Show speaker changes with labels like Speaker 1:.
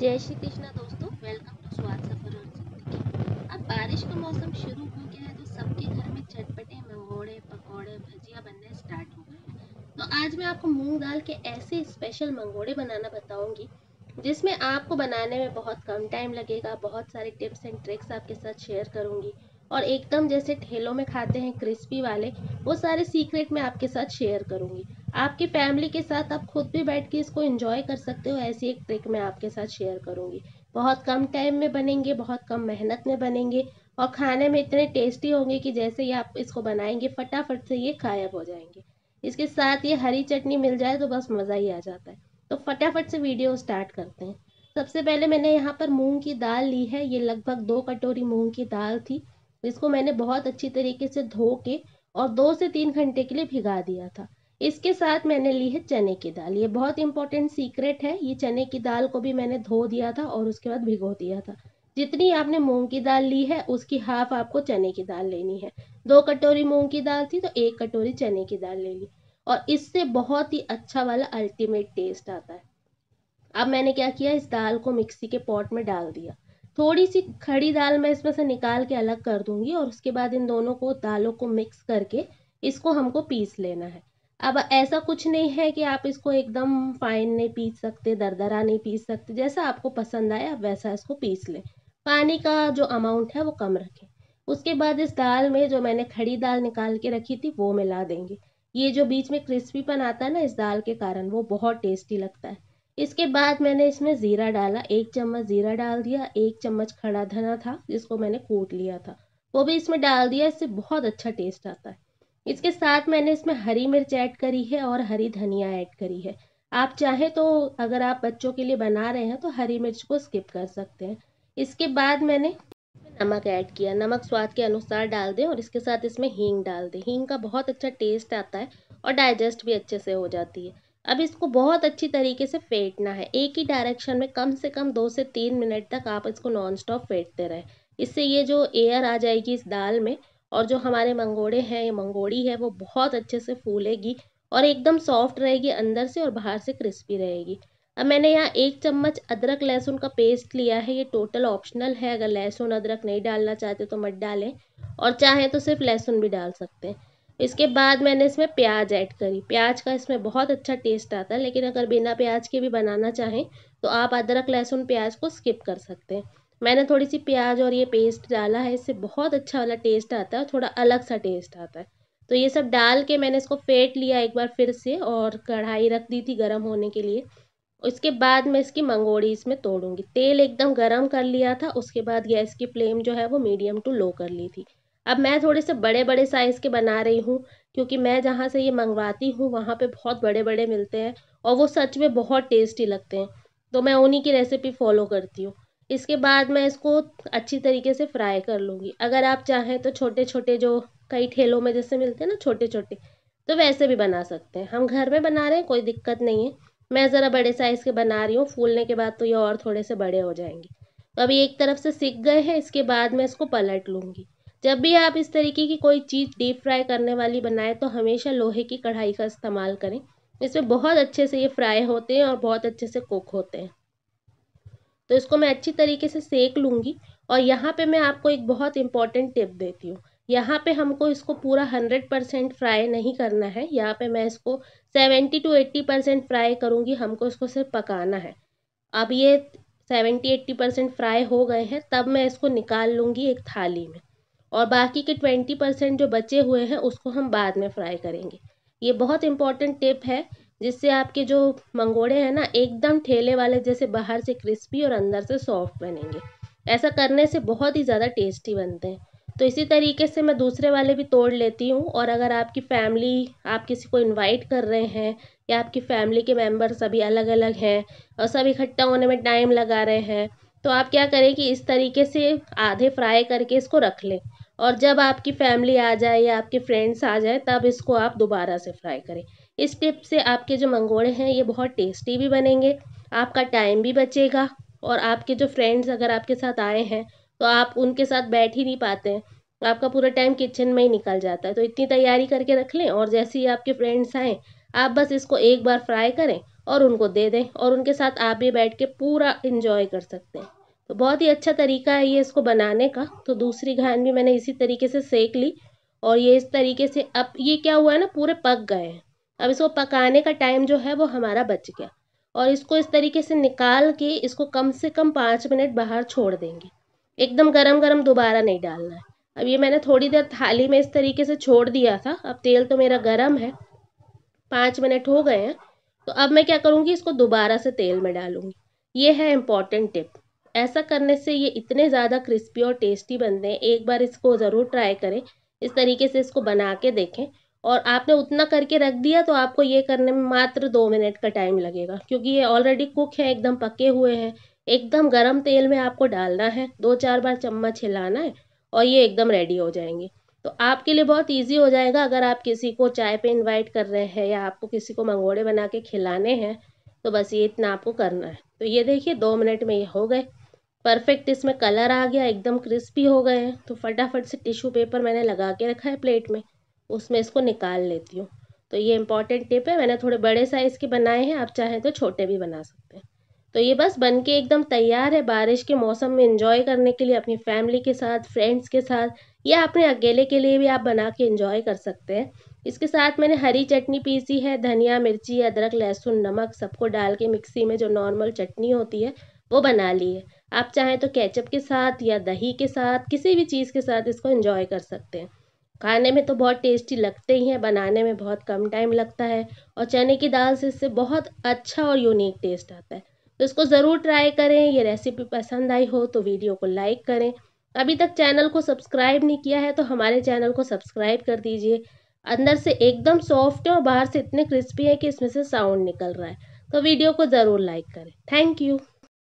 Speaker 1: जय श्री कृष्णा दोस्तों welcome to स्वाद सफर अब बारिश का मौसम शुरू हो गया है तो सबके घर में चटपटे मंगोड़े पकौड़े भजिया बनने स्टार्ट हो गए तो आज मैं आपको मूंग दाल के ऐसे स्पेशल मंगोड़े बनाना बताऊंगी जिसमें आपको बनाने में बहुत कम टाइम लगेगा बहुत सारे टिप्स एंड ट्रिक्स आपके साथ शेयर करूंगी और एकदम जैसे ठेलों में खाते हैं क्रिस्पी वाले वो सारे सीक्रेट मैं आपके साथ शेयर करूंगी आपकी फैमिली के साथ आप खुद भी बैठ के इसको इंजॉय कर सकते हो ऐसी एक ट्रिक मैं आपके साथ शेयर करूँगी बहुत कम टाइम में बनेंगे बहुत कम मेहनत में बनेंगे और खाने में इतने टेस्टी होंगे कि जैसे ही आप इसको बनाएंगे फटाफट से ये गायब हो जाएंगे इसके साथ ये हरी चटनी मिल जाए तो बस मज़ा ही आ जाता है तो फटाफट से वीडियो स्टार्ट करते हैं सबसे पहले मैंने यहाँ पर मूंग की दाल ली है ये लगभग दो कटोरी मूंग की दाल थी इसको मैंने बहुत अच्छी तरीके से धो के और दो से तीन घंटे के लिए भिगा दिया था इसके साथ मैंने ली है चने की दाल ये बहुत इंपॉर्टेंट सीक्रेट है ये चने की दाल को भी मैंने धो दिया था और उसके बाद भिगो दिया था जितनी आपने मूंग की दाल ली है उसकी हाफ आपको चने की दाल लेनी है दो कटोरी मूंग की दाल थी तो एक कटोरी चने की दाल ले ली और इससे बहुत ही अच्छा वाला अल्टीमेट टेस्ट आता है अब मैंने क्या किया इस दाल को मिक्सी के पॉट में डाल दिया थोड़ी सी खड़ी दाल मैं इसमें से निकाल के अलग कर दूंगी और उसके बाद इन दोनों को दालों को मिक्स करके इसको हमको पीस लेना है अब ऐसा कुछ नहीं है कि आप इसको एकदम फाइन नहीं पीस सकते दरदरा नहीं पीस सकते जैसा आपको पसंद आए आप वैसा इसको पीस लें पानी का जो अमाउंट है वो कम रखें उसके बाद इस दाल में जो मैंने खड़ी दाल निकाल के रखी थी वो मिला देंगे ये जो बीच में क्रिस्पीपन आता है ना इस दाल के कारण वो बहुत टेस्टी लगता है इसके बाद मैंने इसमें ज़ीरा डाला एक चम्मच ज़ीरा डाल दिया एक चम्मच खड़ा धना था जिसको मैंने कूट लिया था वो भी इसमें डाल दिया इससे बहुत अच्छा टेस्ट आता है इसके साथ मैंने इसमें हरी मिर्च ऐड करी है और हरी धनिया ऐड करी है आप चाहें तो अगर आप बच्चों के लिए बना रहे हैं तो हरी मिर्च को स्किप कर सकते हैं इसके बाद मैंने नमक ऐड किया नमक स्वाद के अनुसार डाल दें और इसके साथ इसमें हींग डाल दें हींग का बहुत अच्छा टेस्ट आता है और डाइजेस्ट भी अच्छे से हो जाती है अब इसको बहुत अच्छी तरीके से फेंटना है एक ही डायरेक्शन में कम से कम दो से तीन मिनट तक आप इसको नॉन स्टॉप फेंटते रहें इससे ये जो एयर आ जाएगी इस दाल में और जो हमारे मंगोड़े हैं ये मंगोड़ी है वो बहुत अच्छे से फूलेगी और एकदम सॉफ्ट रहेगी अंदर से और बाहर से क्रिस्पी रहेगी अब मैंने यहाँ एक चम्मच अदरक लहसुन का पेस्ट लिया है ये टोटल ऑप्शनल है अगर लहसुन अदरक नहीं डालना चाहते तो मत डालें और चाहें तो सिर्फ लहसुन भी डाल सकते हैं इसके बाद मैंने इसमें प्याज ऐड करी प्याज का इसमें बहुत अच्छा टेस्ट आता है लेकिन अगर बिना प्याज के भी बनाना चाहें तो आप अदरक लहसुन प्याज को स्किप कर सकते हैं मैंने थोड़ी सी प्याज और ये पेस्ट डाला है इससे बहुत अच्छा वाला टेस्ट आता है थोड़ा अलग सा टेस्ट आता है तो ये सब डाल के मैंने इसको फेंट लिया एक बार फिर से और कढ़ाई रख दी थी गर्म होने के लिए उसके बाद मैं इसकी मंगोड़ी इसमें तोड़ूंगी तेल एकदम गर्म कर लिया था उसके बाद गैस की फ्लेम जो है वो मीडियम टू लो कर ली थी अब मैं थोड़े से बड़े बड़े साइज़ के बना रही हूँ क्योंकि मैं जहाँ से ये मंगवाती हूँ वहाँ पर बहुत बड़े बड़े मिलते हैं और वो सच में बहुत टेस्टी लगते हैं तो मैं उन्हीं की रेसिपी फॉलो करती हूँ इसके बाद मैं इसको अच्छी तरीके से फ्राई कर लूँगी अगर आप चाहें तो छोटे छोटे जो कई ठेलों में जैसे मिलते हैं ना छोटे छोटे तो वैसे भी बना सकते हैं हम घर में बना रहे हैं कोई दिक्कत नहीं है मैं ज़रा बड़े साइज़ के बना रही हूँ फूलने के बाद तो ये और थोड़े से बड़े हो जाएंगे तो अभी एक तरफ से सीख गए हैं इसके बाद मैं इसको पलट लूँगी जब भी आप इस तरीके की कोई चीज़ डीप फ्राई करने वाली बनाएं तो हमेशा लोहे की कढ़ाई का इस्तेमाल करें इसमें बहुत अच्छे से ये फ्राई होते हैं और बहुत अच्छे से कुक होते हैं तो इसको मैं अच्छी तरीके से सेक लूँगी और यहाँ पे मैं आपको एक बहुत इंपॉर्टेंट टिप देती हूँ यहाँ पे हमको इसको पूरा हंड्रेड परसेंट फ्राई नहीं करना है यहाँ पे मैं इसको seventy to eighty percent fry करूँगी हमको इसको सिर्फ पकाना है अब ये सेवेंटी एट्टी परसेंट फ्राई हो गए हैं तब मैं इसको निकाल लूँगी एक थाली में और बाकी के ट्वेंटी परसेंट जो बचे हुए हैं उसको हम बाद में फ्राई करेंगे ये बहुत इंपॉर्टेंट टिप है जिससे आपके जो मंगोड़े हैं ना एकदम ठेले वाले जैसे बाहर से क्रिस्पी और अंदर से सॉफ्ट बनेंगे ऐसा करने से बहुत ही ज़्यादा टेस्टी बनते हैं तो इसी तरीके से मैं दूसरे वाले भी तोड़ लेती हूँ और अगर आपकी फैमिली आप किसी को इनवाइट कर रहे हैं या आपकी फैमिली के मेंबर सभी अलग अलग हैं और सब इकट्ठा होने में टाइम लगा रहे हैं तो आप क्या करें कि इस तरीके से आधे फ्राई करके इसको रख लें और जब आपकी फैमिली आ जाए या आपके फ्रेंड्स आ जाए तब इसको आप दोबारा से फ्राई करें इस टिप से आपके जो मंगोड़े हैं ये बहुत टेस्टी भी बनेंगे आपका टाइम भी बचेगा और आपके जो फ्रेंड्स अगर आपके साथ आए हैं तो आप उनके साथ बैठ ही नहीं पाते हैं आपका पूरा टाइम किचन में ही निकल जाता है तो इतनी तैयारी करके रख लें और जैसे ही आपके फ्रेंड्स आएँ आप बस इसको एक बार फ्राई करें और उनको दे दें और उनके साथ आप भी बैठ के पूरा इन्जॉय कर सकते हैं तो बहुत ही अच्छा तरीका है ये इसको बनाने का तो दूसरी घान भी मैंने इसी तरीके से सेक ली और ये इस तरीके से अब ये क्या हुआ है ना पूरे पक गए हैं अब इसको पकाने का टाइम जो है वो हमारा बच गया और इसको इस तरीके से निकाल के इसको कम से कम पाँच मिनट बाहर छोड़ देंगे एकदम गरम गरम दोबारा नहीं डालना है अब ये मैंने थोड़ी देर थाली में इस तरीके से छोड़ दिया था अब तेल तो मेरा गरम है पाँच मिनट हो गए हैं तो अब मैं क्या करूँगी इसको दोबारा से तेल में डालूँगी ये है इम्पॉर्टेंट टिप ऐसा करने से ये इतने ज़्यादा क्रिस्पी और टेस्टी बनते हैं एक बार इसको ज़रूर ट्राई करें इस तरीके से इसको बना के देखें और आपने उतना करके रख दिया तो आपको ये करने में मात्र दो मिनट का टाइम लगेगा क्योंकि ये ऑलरेडी कुक है एकदम पके हुए हैं एकदम गरम तेल में आपको डालना है दो चार बार चम्मच हिलाना है और ये एकदम रेडी हो जाएंगे तो आपके लिए बहुत इजी हो जाएगा अगर आप किसी को चाय पे इनवाइट कर रहे हैं या आपको किसी को मंगोड़े बना के खिलाने हैं तो बस ये इतना आपको करना है तो ये देखिए दो मिनट में ये हो गए परफेक्ट इसमें कलर आ गया एकदम क्रिस्पी हो गए हैं तो फटाफट से टिश्यू पेपर मैंने लगा के रखा है प्लेट में उसमें इसको निकाल लेती हूँ तो ये इंपॉर्टेंट टिप है मैंने थोड़े बड़े साइज़ के बनाए हैं आप चाहें तो छोटे भी बना सकते हैं तो ये बस बन के एकदम तैयार है बारिश के मौसम में इंजॉय करने के लिए अपनी फैमिली के साथ फ्रेंड्स के साथ या अपने अकेले के लिए भी आप बना के इंजॉय कर सकते हैं इसके साथ मैंने हरी चटनी पीसी है धनिया मिर्ची अदरक लहसुन नमक सबको डाल के मिक्सी में जो नॉर्मल चटनी होती है वो बना ली है आप चाहें तो केचप के साथ या दही के साथ किसी भी चीज़ के साथ इसको इंजॉय कर सकते हैं खाने में तो बहुत टेस्टी लगते ही हैं बनाने में बहुत कम टाइम लगता है और चने की दाल से इससे बहुत अच्छा और यूनिक टेस्ट आता है तो इसको ज़रूर ट्राई करें ये रेसिपी पसंद आई हो तो वीडियो को लाइक करें अभी तक चैनल को सब्सक्राइब नहीं किया है तो हमारे चैनल को सब्सक्राइब कर दीजिए अंदर से एकदम सॉफ्ट है और बाहर से इतने क्रिस्पी है कि इसमें से साउंड निकल रहा है तो वीडियो को ज़रूर लाइक करें थैंक यू